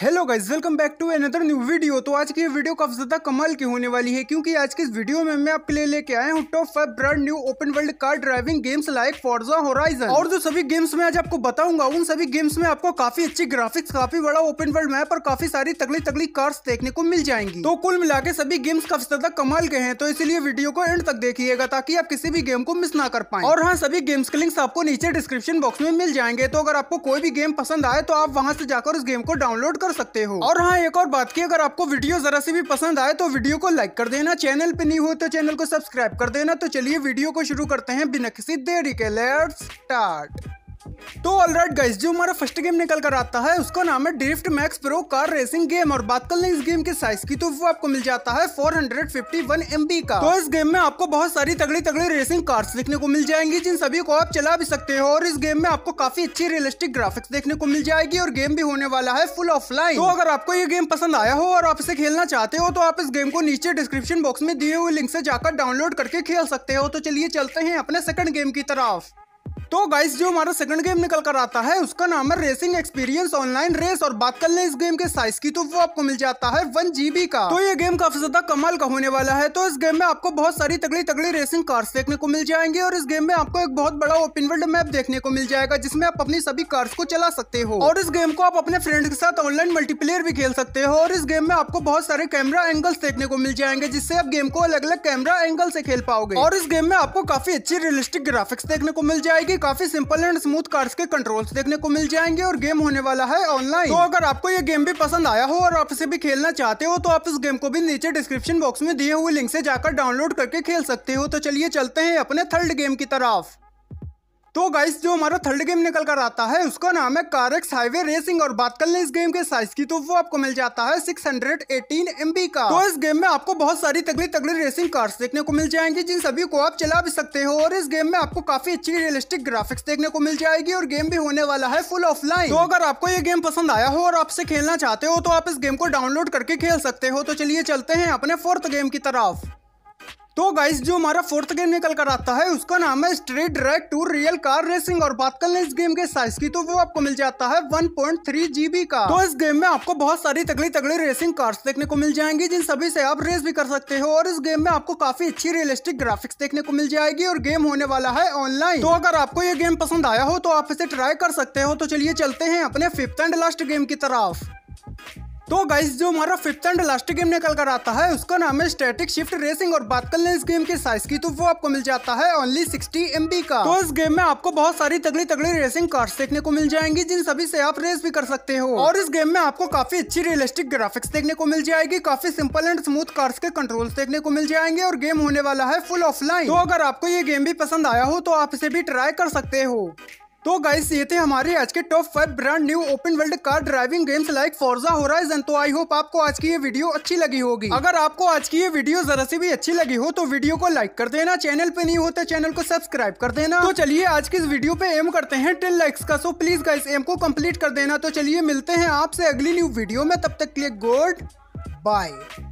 hello guys welcome back to another new video तो आज की वीडियो काफ़ी ज़्यादा कमाल की होने वाली है क्योंकि आज की इस वीडियो में मैं आपके लिए लेके आया हूँ top five brand new open world car driving games like Forza Horizon और जो सभी गेम्स में आज आपको बताऊंगा उन सभी गेम्स में आपको काफी अच्छी ग्राफिक्स काफी बड़ा ओपन वर्ल्ड मैप और काफी सारी तगड़ी तगड़ी कार्स देखने को मिल जाएंगी तो कुल मिला के सभी गेम्स काफी ज्यादा कमाल के हैं तो इसलिए वीडियो को एंड तक देखिएगा ताकि आप किसी भी गेम को मिस ना कर पाए और हाँ सभी गेम्स के लिंक आपको नीचे डिस्क्रिप्शन बॉक्स में मिल जाएंगे तो अगर आपको कोई भी गेम पसंद आए तो आप वहाँ से जाकर उस गेम को डाउनलोड कर कर सकते हो और हाँ एक और बात की अगर आपको वीडियो जरा से भी पसंद आए तो वीडियो को लाइक कर देना चैनल पे नहीं हो तो चैनल को सब्सक्राइब कर देना तो चलिए वीडियो को शुरू करते हैं बिना किसी देरी के लेट्स स्टार्ट तो ऑलराइट गाइस जो हमारा फर्स्ट गेम निकल कर आता है उसका नाम है Drift Max Pro car racing game और बात कर ले इस गेम के साइज की तो वो आपको मिल जाता है 451 MB का तो इस गेम में आपको बहुत सारी तगड़ी तगड़ी रेसिंग कार्स देखने को मिल जाएंगी जिन सभी को आप चला भी सकते हो और इस गेम में आपको काफी अच्छी रियलिस्टिक ग्राफिक्स देखने को मिल जाएगी और गेम भी होने वाला है फुल ऑफलाइन तो अगर आपको ये गेम पसंद आया हो और आप इसे खेलना चाहते हो तो आप इस गेम को नीचे डिस्क्रिप्शन बॉक्स में दिए हुए लिंक से जाकर डाउनलोड करके खेल सकते हो तो चलिए चलते हैं अपने सेकंड गेम की तरफ तो गाइस जो हमारा सेकंड गेम निकल कर आता है उसका नाम है रेसिंग एक्सपीरियंस ऑनलाइन रेस और बात कर ले इस गेम के साइज की तो वो आपको मिल जाता है वन जीबी का तो ये गेम काफी ज्यादा कमाल का होने वाला है तो इस गेम में आपको बहुत सारी तगड़ी तगड़ी रेसिंग कार्स देखने को मिल जाएंगे और इस गेम में आपको एक बहुत बड़ा ओपन वर्ल्ड मैप देखने को मिल जाएगा जिसमें आप अपनी सभी कार्स को चला सकते हो और इस गेम को आप अपने फ्रेंड के साथ ऑनलाइन मल्टीप्लेयर भी खेल सकते हो और इस गेम में आपको बहुत सारे कैमरा एंगल्स देखने को मिल जाएंगे जिससे आप गेम को अलग अलग कैमरा एंगल से खेल पाओगे और इस गेम में आपको काफी अच्छी रियलिस्टिक ग्राफिक्स देखने को मिल जाएगी काफी सिंपल एंड स्मूथ कार्स के कंट्रोल्स देखने को मिल जाएंगे और गेम होने वाला है ऑनलाइन तो अगर आपको ये गेम भी पसंद आया हो और आप इसे भी खेलना चाहते हो तो आप इस गेम को भी नीचे डिस्क्रिप्शन बॉक्स में दिए हुए लिंक से जाकर डाउनलोड करके खेल सकते हो तो चलिए चलते हैं अपने थर्ड गेम की तरफ तो गाइस जो हमारा थर्ड गेम निकल कर आता है उसका नाम है कारक्स हाईवे रेसिंग और बात कर ले इस गेम के साइज की तो वो आपको मिल जाता है 618 एमबी का तो इस गेम में आपको बहुत सारी तगड़ी तगड़ी रेसिंग कार्स देखने को मिल जाएंगी जिन सभी को आप चला भी सकते हो और इस गेम में आपको काफी अच्छी रियलिस्टिक ग्राफिक्स देखने को मिल जाएगी और गेम भी होने वाला है फुल ऑफलाइन तो अगर आपको ये गेम पसंद आया हो और आपसे खेलना चाहते हो तो आप इस गेम को डाउनलोड करके खेल सकते हो तो चलिए चलते हैं अपने फोर्थ गेम की तरफ तो गाइस जो हमारा फोर्थ गेम निकल कर आता है उसका नाम है Street Drive two real car racing और बात कर ले इस गेम के साइज की तो वो आपको मिल जाता है 1.3 जीबी का तो इस गेम में आपको बहुत सारी तगड़ी तगड़ी रेसिंग कार्स देखने को मिल जाएंगी जिन सभी से आप रेस भी कर सकते हो और इस गेम में आपको काफी अच्छी रियलिस्टिक ग्राफिक्स देखने को मिल जाएगी और गेम होने वाला है ऑनलाइन तो अगर आपको ये गेम पसंद आया हो तो आप इसे ट्राई कर सकते हो तो चलिए चलते हैं अपने फिफ्थ एंड लास्ट गेम की तरफ तो गाइस जो हमारा फिफ्थ एंड लास्ट गेम निकल कर आता है उसका नाम है स्टैटिक शिफ्ट रेसिंग और बात कर ले इस गेम के साइज की तो वो आपको मिल जाता है ओनली 60 बी का तो इस गेम में आपको बहुत सारी तगड़ी तगड़ी रेसिंग कार्स देखने को मिल जाएंगी जिन सभी से आप रेस भी कर सकते हो और इस गेम में आपको काफी अच्छी रियलिस्टिक ग्राफिक्स देखने को मिल जाएगी काफी सिंपल एंड स्मूथ कार्स के कंट्रोल देखने को मिल जाएंगे और गेम होने वाला है फुल ऑफलाइन तो अगर आपको ये गेम भी पसंद आया हो तो आप इसे भी ट्राई कर सकते हो तो गाइस ये थे हमारे आज के top five brand new open world car driving games like Forza Horizon तो आई होप आपको आज की ये वीडियो अच्छी लगी होगी अगर आपको आज की ये वीडियो जरा सी भी अच्छी लगी हो तो वीडियो को लाइक कर देना चैनल पे नहीं होते तो चैनल को सब्सक्राइब कर देना तो चलिए आज की इस वीडियो पे एम करते हैं टेन लाइक्स का सो प्लीज गाइस एम को कम्प्लीट कर देना तो चलिए मिलते हैं आपसे अगली न्यू वीडियो में तब तक क्लिक लिए गुड बाय